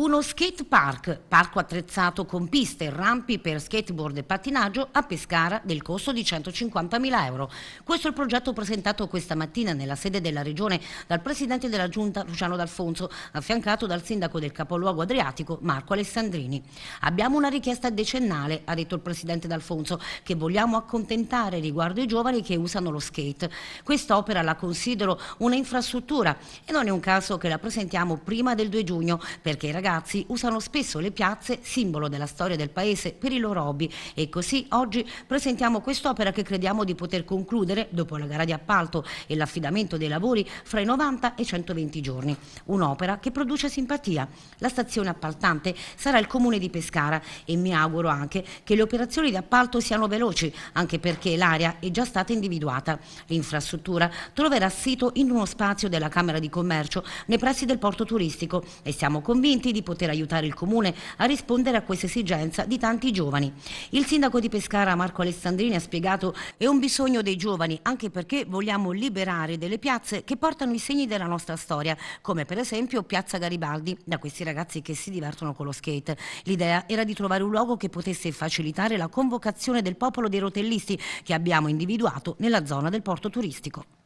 uno skate park, parco attrezzato con piste e rampi per skateboard e pattinaggio a Pescara del costo di 150.000 euro. Questo è il progetto presentato questa mattina nella sede della Regione dal Presidente della Giunta Luciano D'Alfonso, affiancato dal Sindaco del Capoluogo Adriatico Marco Alessandrini. Abbiamo una richiesta decennale, ha detto il Presidente D'Alfonso, che vogliamo accontentare riguardo i giovani che usano lo skate. Quest'opera la considero una infrastruttura e non è un caso che la presentiamo prima del 2 giugno perché i ragazzi ragazzi usano spesso le piazze, simbolo della storia del paese, per i loro hobby e così oggi presentiamo quest'opera che crediamo di poter concludere dopo la gara di appalto e l'affidamento dei lavori fra i 90 e i 120 giorni. Un'opera che produce simpatia. La stazione appaltante sarà il comune di Pescara e mi auguro anche che le operazioni di appalto siano veloci, anche perché l'area è già stata individuata. L'infrastruttura troverà sito in uno spazio della Camera di Commercio nei pressi del porto turistico e siamo convinti conti di poter aiutare il Comune a rispondere a questa esigenza di tanti giovani. Il sindaco di Pescara Marco Alessandrini ha spiegato è un bisogno dei giovani anche perché vogliamo liberare delle piazze che portano i segni della nostra storia, come per esempio Piazza Garibaldi, da questi ragazzi che si divertono con lo skate. L'idea era di trovare un luogo che potesse facilitare la convocazione del popolo dei rotellisti che abbiamo individuato nella zona del porto turistico.